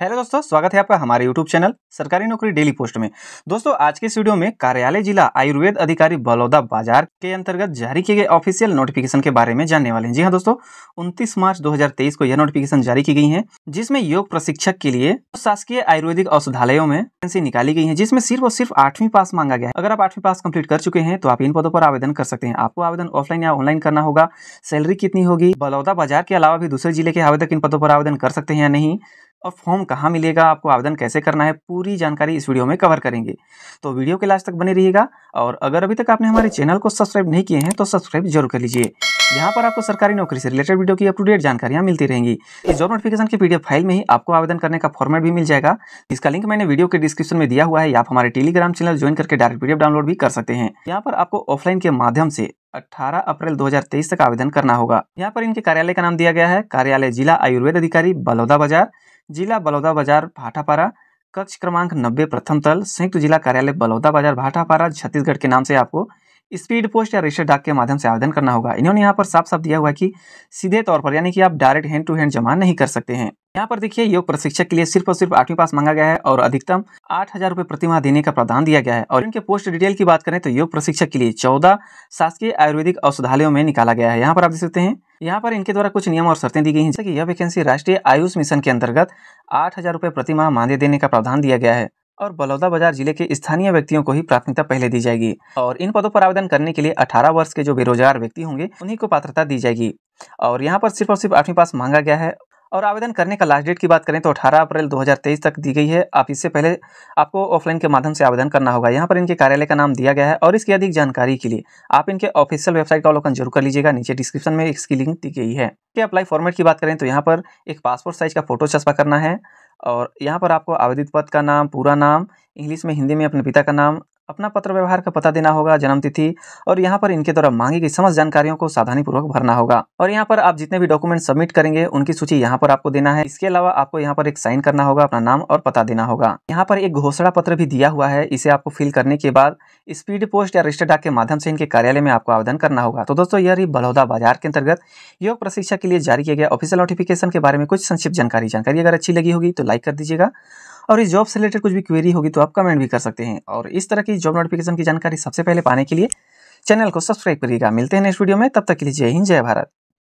hello दोस्तों स्वागत है आपका हमारे यूट्यूब चैनल सरकारी नौकरी डेली पोस्ट में दोस्तों आज के इस वीडियो में कार्यालय जिला आयुर्वेद अधिकारी बलौदा बाजार के अंतर्गत जारी किए गए ऑफिशियल नोटिफिकेशन के बारे में जानने वाले हैं जी हाँ दोस्तों 29 मार्च 2023 को यह नोटिफिकेशन जारी की गई है जिसमें योग प्रशिक्षक के लिए शासकीय आयुर्वेदिक औषधालयों में निकाली गई है जिसमें सिर्फ और सिर्फ आठवीं पास मांगा गया है अगर आप आठवीं पास कम्प्लीट कर चुके हैं तो आप इन पदों पर आवेदन कर सकते हैं आपको आवेदन ऑफलाइन या ऑनलाइन करना होगा सैलरी कितनी होगी बलौदा बाजार के अलावा भी दूसरे जिले के आवेदक इन पदों पर आवेदन कर सकते हैं या नहीं और फॉर्म कहाँ मिलेगा आपको आवेदन कैसे करना है पूरी जानकारी इस वीडियो में कवर करेंगे तो वीडियो के लास्ट तक बने रहिएगा और अगर अभी तक आपने हमारे चैनल को सब्सक्राइब नहीं किए हैं तो सब्सक्राइब जरूर कर लीजिए यहाँ पर आपको सरकारी नौकरी से रिलेटेड वीडियो की अपटूडेट जानकारियाँ मिलती रहेंगी इस जॉब नोटिफिकेशन की पीडीएफ फाइल में ही आपको आवेदन करने का फॉर्मेट भी मिल जाएगा इसका लिंक मैंने वीडियो के डिस्क्रिप्शन में दिया हुआ है आप हमारे टेलीग्राम चैनल ज्वाइन करके डायरेक्ट पीडीएफ डाउनलोड भी कर सकते हैं यहाँ पर आपको ऑफलाइन के माध्यम से 18 अप्रैल 2023 तक आवेदन करना होगा यहाँ पर इनके कार्यालय का नाम दिया गया है कार्यालय जिला आयुर्वेद अधिकारी बलौदा बाजार जिला बलौदा बाजार भाटापारा कक्ष क्रमांक नब्बे प्रथम तल संयुक्त जिला कार्यालय बलौदाबाजार भाटापारा छत्तीसगढ़ के नाम से आपको स्पीड पोस्ट या रजिस्टर डाक के माध्यम से आवेदन करना होगा इन्होंने यहाँ पर साफ साफ दिया हुआ है कि सीधे तौर पर यानी कि आप डायरेक्ट हैंड टू हैंड जमा नहीं कर सकते हैं यहाँ पर देखिए योग प्रशिक्षक के लिए सिर्फ और सिर्फ आठवीं पास मांगा गया है और अधिकतम आठ हजार रुपए प्रतिमा देने का प्रावधान दिया गया है और इनके पोस्ट डिटेल की बात करें तो योग प्रशिक्षक के लिए चौदह शासकीय आयुर्वेदिक औषधालयों में निकाला गया है यहाँ पर आप देख सकते हैं यहाँ पर इनके द्वारा कुछ नियम और शर्तें दी गई हैं जैसे कि यह वैकेंसी राष्ट्रीय आयुष मिशन के अंतर्गत आठ हजार रुपये प्रतिमाह मानदेय देने का प्रावधान दिया गया है और बलौदा बाजार जिले के स्थानीय व्यक्तियों को ही प्राथमिकता पहले दी जाएगी और इन पदों पर आवेदन करने के लिए 18 वर्ष के जो बेरोजगार व्यक्ति होंगे उन्हीं को पात्रता दी जाएगी और यहाँ पर सिर्फ और सिर्फ आठवीं पास मांगा गया है और आवेदन करने का लास्ट डेट की बात करें तो 18 अप्रैल 2023 तक दी गई है आप इससे पहले आपको ऑफलाइन के माध्यम से आवेदन करना होगा यहाँ पर इनके कार्यालय का नाम दिया गया है और इसकी अधिक जानकारी के लिए आप इनके ऑफिशियल वेबसाइट का अवलोकन जरूर कर लीजिएगा नीचे डिस्क्रिप्शन में इसकी लिंक दी गई है कि अप्लाई फॉर्मेट की बात करें तो यहाँ पर एक पासपोर्ट साइज का फोटो चस्पा करना है और यहाँ पर आपको आवेदित पद का नाम पूरा नाम इंग्लिश में हिंदी में अपने पिता का नाम अपना पत्र व्यवहार का पता देना होगा जन्म तिथि और यहाँ पर इनके द्वारा मांगी गई समस्त जानकारियों को सावधानी पूर्वक भरना होगा और यहाँ पर आप जितने भी डॉक्यूमेंट सबमिट करेंगे उनकी सूची यहाँ पर आपको देना है इसके अलावा आपको यहाँ पर एक साइन करना होगा अपना नाम और पता देना होगा यहाँ पर एक घोषणा पत्र भी दिया हुआ है इसे आपको फिल करने के बाद स्पीड पोस्ट या रजिस्टर डाक के माध्यम से इनके कार्यालय में आपको आवेदन करना होगा तो दोस्तों यह रही बलौदा बाजार के अंतर्गत योग प्रशिक्षा के लिए जारी किया गया ऑफिसियल नोटिफिकेशन के बारे में कुछ संक्षिप्त जानकारी जानकारी अगर अच्छी लगी होगी तो लाइक कर दीजिएगा और इस जॉब से रिलेटेड कुछ भी क्वेरी होगी तो आप कमेंट भी कर सकते हैं और इस तरह की जॉब नोटिफिकेशन की जानकारी सबसे पहले पाने के लिए चैनल को सब्सक्राइब करिएगा मिलते हैं नेक्स्ट वीडियो में तब तक के लिए जय हिंद जय भारत